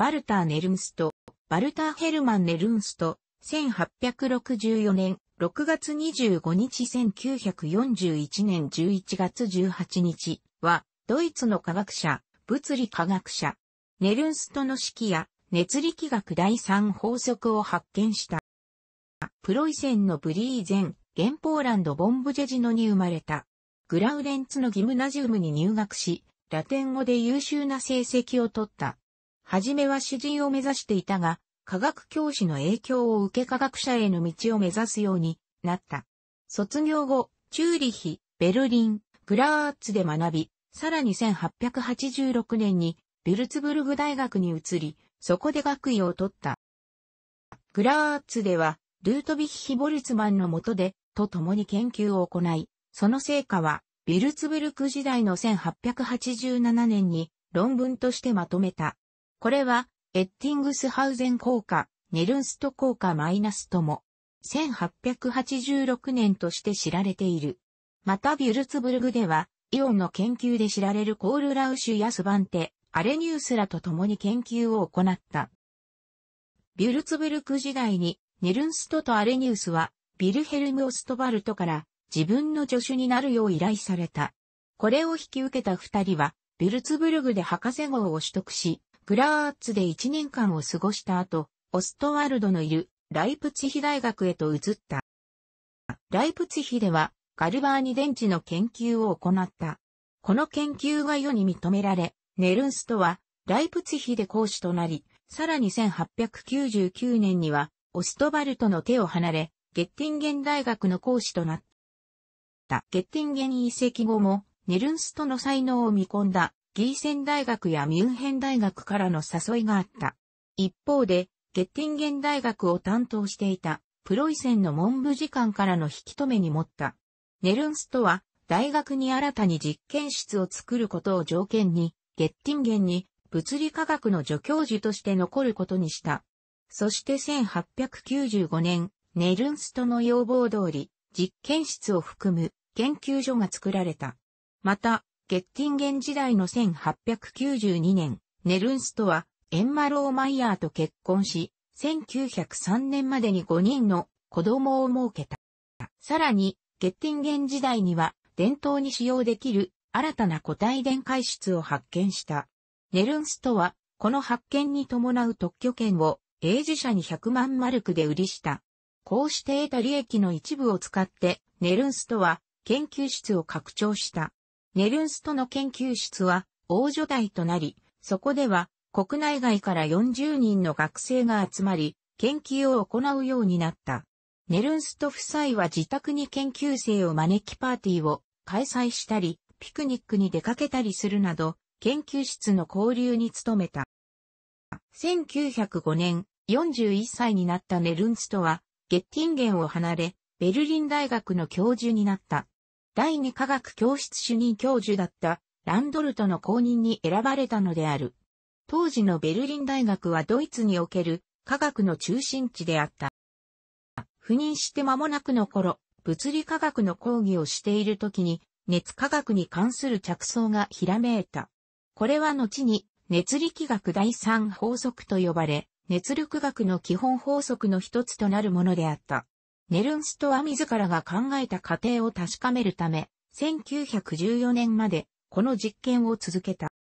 バルター・ネルンスト、バルター・ヘルマン・ネルンスト、1864年6月25日1941年11月18日は、ドイツの科学者、物理科学者、ネルンストの式や熱力学第3法則を発見した。プロイセンのブリーゼン、現ポーランドボンブジェジノに生まれた。グラウレンツのギムナジウムに入学し、ラテン語で優秀な成績を取った。初めは詩人を目指していたが、科学教師の影響を受け科学者への道を目指すようになった。卒業後、チューリヒ、ベルリン、グラーツで学び、さらに1886年にビルツブルグ大学に移り、そこで学位を取った。グラーツでは、ルートビヒ・ボルツマンの下で、と共に研究を行い、その成果は、ビルツブルク時代の1887年に論文としてまとめた。これは、エッティングスハウゼン効果、ネルンスト効果マイナスとも、1886年として知られている。またビュルツブルグでは、イオンの研究で知られるコールラウシュやスバンテ、アレニウスらと共に研究を行った。ビュルツブルク時代に、ネルンストとアレニウスは、ビルヘルム・オストバルトから自分の助手になるよう依頼された。これを引き受けた二人は、ビュルツブルグで博士号を取得し、フラーツで1年間を過ごした後、オストワルドのいるライプツヒ大学へと移った。ライプツヒではガルバーニ電池の研究を行った。この研究が世に認められ、ネルンストはライプツヒで講師となり、さらに1899年にはオストバルトの手を離れ、ゲッティンゲン大学の講師となった。ゲッティンゲン遺跡後も、ネルンストの才能を見込んだギーセン大学やミュンヘン大学からの誘いがあった。一方で、ゲッティンゲン大学を担当していた、プロイセンの文部次官からの引き止めに持った。ネルンストは、大学に新たに実験室を作ることを条件に、ゲッティンゲンに物理科学の助教授として残ることにした。そして1895年、ネルンストの要望通り、実験室を含む研究所が作られた。また、ゲッティンゲン時代の1892年、ネルンストはエンマ・ローマイヤーと結婚し、1903年までに5人の子供を設けた。さらに、ゲッティンゲン時代には伝統に使用できる新たな個体電解質を発見した。ネルンストは、この発見に伴う特許権を英字社に100万マルクで売りした。こうして得た利益の一部を使って、ネルンストは研究室を拡張した。ネルンストの研究室は王女大となり、そこでは国内外から40人の学生が集まり、研究を行うようになった。ネルンスト夫妻は自宅に研究生を招きパーティーを開催したり、ピクニックに出かけたりするなど、研究室の交流に努めた。1905年、41歳になったネルンストは、ゲッティンゲンを離れ、ベルリン大学の教授になった。第二科学教室主任教授だったランドルトの公認に選ばれたのである。当時のベルリン大学はドイツにおける科学の中心地であった。赴任して間もなくの頃、物理科学の講義をしている時に熱科学に関する着想がひらめいた。これは後に熱力学第三法則と呼ばれ、熱力学の基本法則の一つとなるものであった。ネルンストは自らが考えた過程を確かめるため、1914年までこの実験を続けた。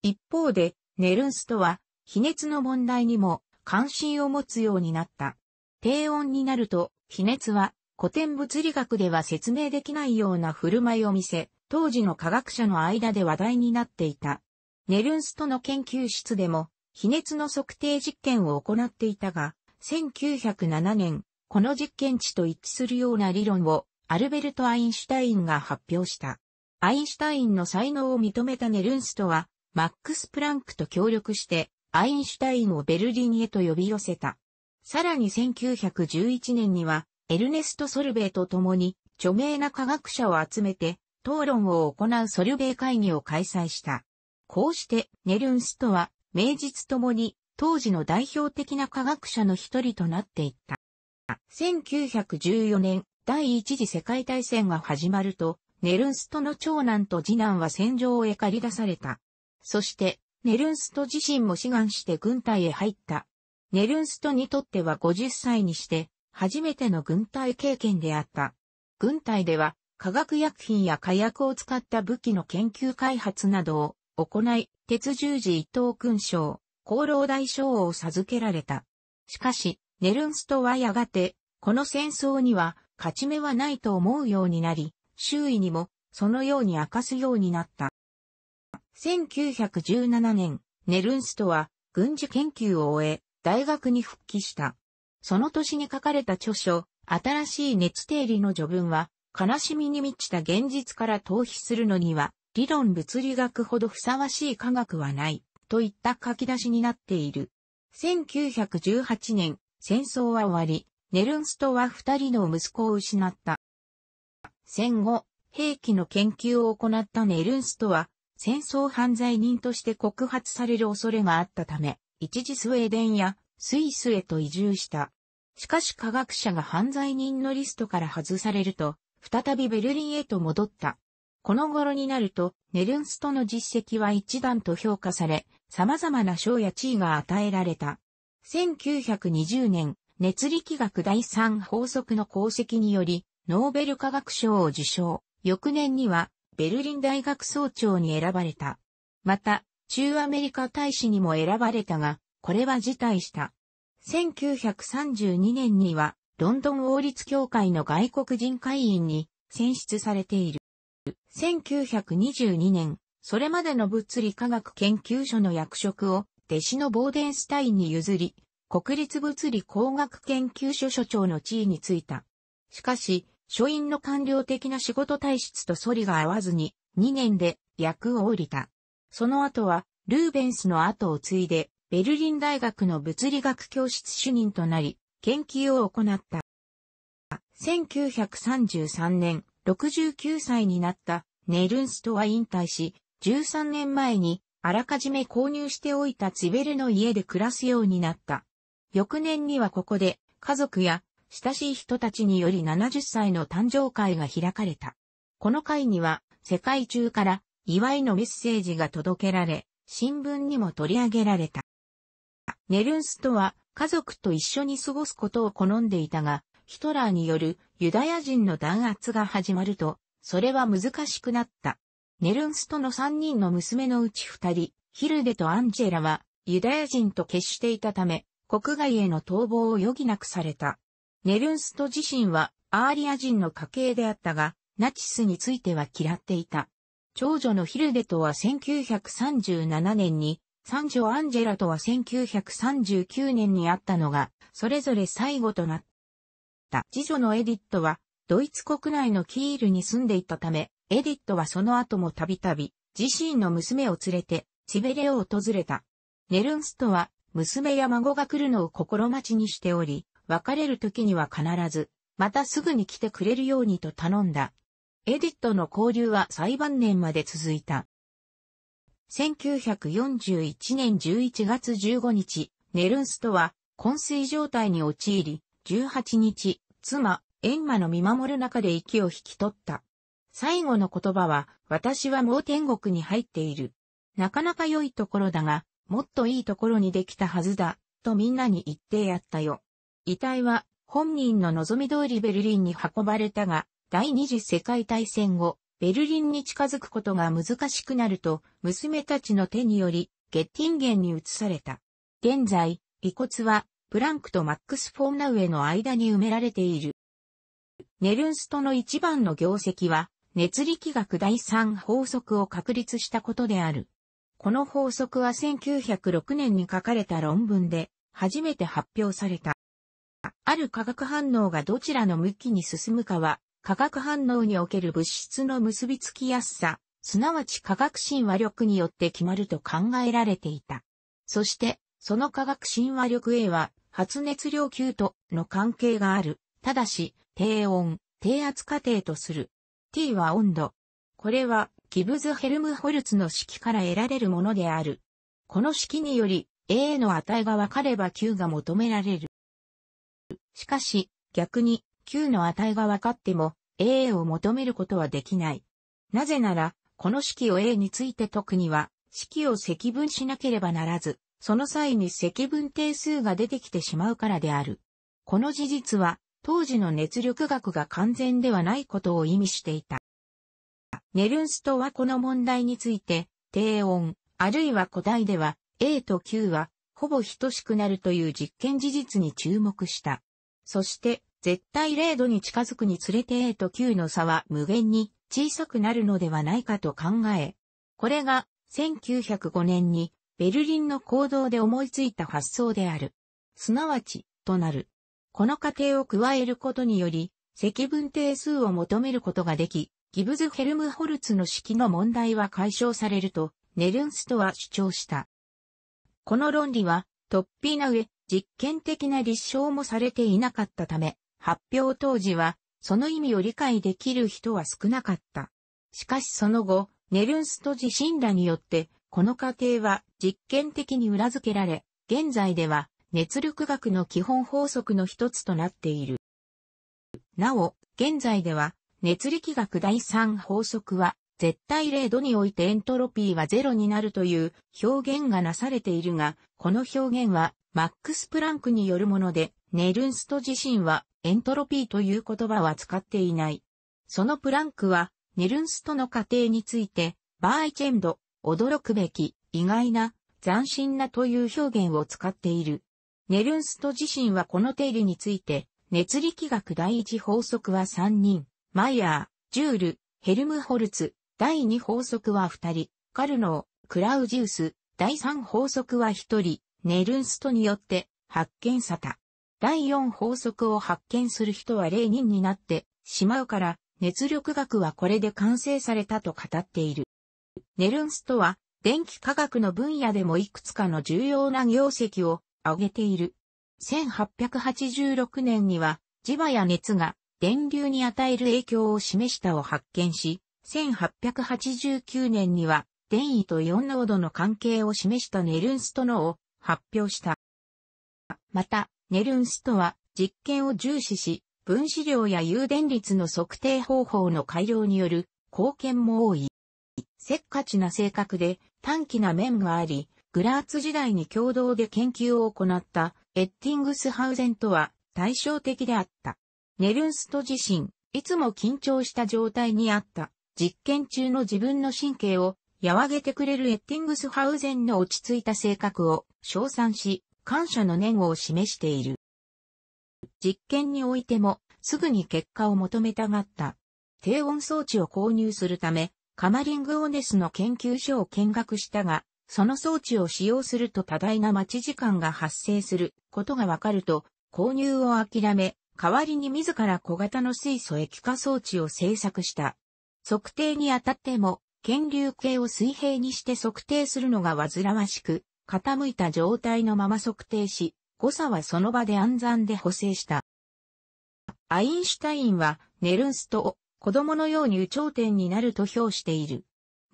一方で、ネルンストは、比熱の問題にも関心を持つようになった。低温になると、比熱は古典物理学では説明できないような振る舞いを見せ、当時の科学者の間で話題になっていた。ネルンストの研究室でも、比熱の測定実験を行っていたが、1907年、この実験値と一致するような理論をアルベルト・アインシュタインが発表した。アインシュタインの才能を認めたネルンストは、マックス・プランクと協力して、アインシュタインをベルリンへと呼び寄せた。さらに1911年には、エルネスト・ソルベイと共に、著名な科学者を集めて、討論を行うソルベイ会議を開催した。こうして、ネルンストは、名実ともに、当時の代表的な科学者の一人となっていった。1914年、第一次世界大戦が始まると、ネルンストの長男と次男は戦場へ駆り出された。そして、ネルンスト自身も志願して軍隊へ入った。ネルンストにとっては50歳にして、初めての軍隊経験であった。軍隊では、化学薬品や火薬を使った武器の研究開発などを行い、鉄十字伊藤勲章、厚労大賞を授けられた。しかし、ネルンストはやがて、この戦争には勝ち目はないと思うようになり、周囲にもそのように明かすようになった。1917年、ネルンストは軍事研究を終え、大学に復帰した。その年に書かれた著書、新しい熱定理の序文は、悲しみに満ちた現実から逃避するのには、理論物理学ほどふさわしい科学はない、といった書き出しになっている。1918年、戦争は終わり、ネルンストは二人の息子を失った。戦後、兵器の研究を行ったネルンストは、戦争犯罪人として告発される恐れがあったため、一時スウェーデンやスイスへと移住した。しかし科学者が犯罪人のリストから外されると、再びベルリンへと戻った。この頃になると、ネルンストの実績は一段と評価され、様々な賞や地位が与えられた。1920年、熱力学第3法則の功績により、ノーベル化学賞を受賞。翌年には、ベルリン大学総長に選ばれた。また、中アメリカ大使にも選ばれたが、これは辞退した。1932年には、ロンドン王立協会の外国人会員に選出されている。1922年、それまでの物理科学研究所の役職を弟子のボーデンスタインに譲り、国立物理工学研究所所長の地位についた。しかし、書院の官僚的な仕事体質と反りが合わずに、2年で役を降りた。その後は、ルーベンスの後を継いで、ベルリン大学の物理学教室主任となり、研究を行った。1933年、69歳になったネルンストは引退し、13年前にあらかじめ購入しておいたツベルの家で暮らすようになった。翌年にはここで、家族や親しい人たちにより70歳の誕生会が開かれた。この会には、世界中から祝いのメッセージが届けられ、新聞にも取り上げられた。ネルンスとは家族と一緒に過ごすことを好んでいたが、ヒトラーによるユダヤ人の弾圧が始まると、それは難しくなった。ネルンストの三人の娘のうち二人、ヒルデとアンジェラは、ユダヤ人と決していたため、国外への逃亡を余儀なくされた。ネルンスト自身は、アーリア人の家系であったが、ナチスについては嫌っていた。長女のヒルデとは1937年に、三女アンジェラとは1939年に会ったのが、それぞれ最後となった。次女のエディットは、ドイツ国内のキールに住んでいたため、エディットはその後もたびたび自身の娘を連れてチベレを訪れた。ネルンストは娘や孫が来るのを心待ちにしており、別れる時には必ず、またすぐに来てくれるようにと頼んだ。エディットの交流は最晩年まで続いた。1941年11月15日、ネルンストは、昏睡状態に陥り、18日、妻、エンマの見守る中で息を引き取った。最後の言葉は、私はもう天国に入っている。なかなか良いところだが、もっといいところにできたはずだ、とみんなに言ってやったよ。遺体は、本人の望み通りベルリンに運ばれたが、第二次世界大戦後、ベルリンに近づくことが難しくなると、娘たちの手により、ゲッティンゲンに移された。現在、遺骨は、プランクとマックス・フォーナウェの間に埋められている。ネルンストの一番の業績は、熱力学第3法則を確立したことである。この法則は1906年に書かれた論文で初めて発表された。ある化学反応がどちらの向きに進むかは、化学反応における物質の結びつきやすさ、すなわち化学神話力によって決まると考えられていた。そして、その化学神話力 A は、発熱量級との関係がある。ただし、低温、低圧過程とする。T は温度。これは、ギブズ・ヘルムホルツの式から得られるものである。この式により、A の値が分かれば Q が求められる。しかし、逆に Q の値が分かっても A を求めることはできない。なぜなら、この式を A について解くには、式を積分しなければならず、その際に積分定数が出てきてしまうからである。この事実は、当時の熱力学が完全ではないことを意味していた。ネルンストはこの問題について、低温、あるいは古代では、A と Q は、ほぼ等しくなるという実験事実に注目した。そして、絶対0度に近づくにつれて A と Q の差は無限に小さくなるのではないかと考え、これが1905年にベルリンの行動で思いついた発想である。すなわち、となる。この過程を加えることにより、積分定数を求めることができ、ギブズ・ヘルムホルツの式の問題は解消されると、ネルンストは主張した。この論理は、突飛な上、実験的な立証もされていなかったため、発表当時は、その意味を理解できる人は少なかった。しかしその後、ネルンスト自身らによって、この過程は実験的に裏付けられ、現在では熱力学の基本法則の一つとなっている。なお、現在では、熱力学第3法則は、絶対0度においてエントロピーは0になるという表現がなされているが、この表現は、マックス・プランクによるもので、ネルンスト自身は、エントロピーという言葉は使っていない。そのプランクは、ネルンストの過程について、バーイチェンド、驚くべき、意外な、斬新なという表現を使っている。ネルンスト自身はこの定理について、熱力学第一法則は3人、マイヤー、ジュール、ヘルムホルツ、第2法則は2人、カルノー、クラウジウス、第3法則は1人、ネルンストによって発見さた。第4法則を発見する人は0人になってしまうから、熱力学はこれで完成されたと語っている。ネルンストは、電気科学の分野でもいくつかの重要な業績を上げている。1886年には磁場や熱が電流に与える影響を示したを発見し、1889年には電位と4濃度の関係を示したネルンストのを発表した。また、ネルンストは実験を重視し、分子量や誘電率の測定方法の改良による貢献も多い。せっかちな性格で短気な面があり、グラーツ時代に共同で研究を行ったエッティングスハウゼンとは対照的であった。ネルンスト自身、いつも緊張した状態にあった。実験中の自分の神経を和げてくれるエッティングスハウゼンの落ち着いた性格を称賛し、感謝の念を示している。実験においても、すぐに結果を求めたがった。低温装置を購入するため、カマリングオネスの研究所を見学したが、その装置を使用すると多大な待ち時間が発生することがわかると、購入を諦め、代わりに自ら小型の水素液化装置を製作した。測定にあたっても、検流計を水平にして測定するのが煩わしく、傾いた状態のまま測定し、誤差はその場で暗算で補正した。アインシュタインは、ネルンストを子供のように有頂天になると評している。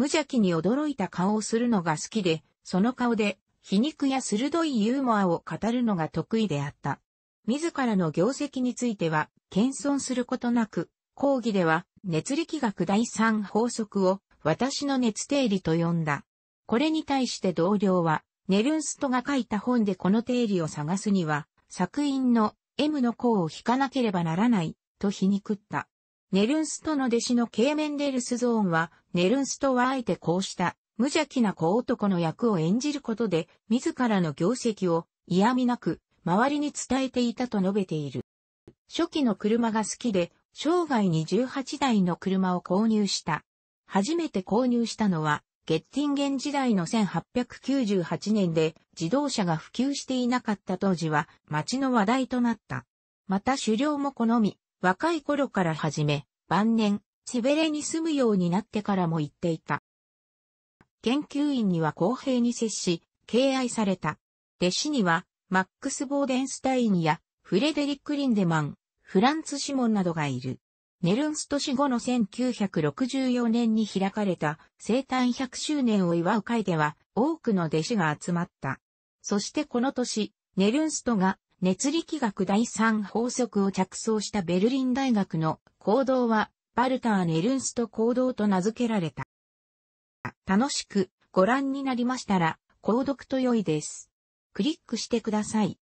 無邪気に驚いた顔をするのが好きで、その顔で、皮肉や鋭いユーモアを語るのが得意であった。自らの業績については、謙遜することなく、講義では、熱力学第3法則を、私の熱定理と呼んだ。これに対して同僚は、ネルンストが書いた本でこの定理を探すには、作品の M の項を引かなければならない、と皮肉った。ネルンストの弟子のケーメンデルスゾーンは、ネルンストはあえてこうした無邪気な小男の役を演じることで、自らの業績を嫌味なく周りに伝えていたと述べている。初期の車が好きで、生涯に18台の車を購入した。初めて購入したのは、ゲッティンゲン時代の1898年で自動車が普及していなかった当時は街の話題となった。また狩猟も好み、若い頃から始め、晩年、チベレに住むようになってからも言っていた。研究員には公平に接し、敬愛された。弟子には、マックス・ボーデンスタインや、フレデリック・リンデマン、フランツ・シモンなどがいる。ネルンスト死後の1964年に開かれた生誕100周年を祝う会では多くの弟子が集まった。そしてこの年、ネルンストが熱力学第三法則を着想したベルリン大学の行動は、バルター・ネルンスト行動と名付けられた。楽しくご覧になりましたら、購読と良いです。クリックしてください。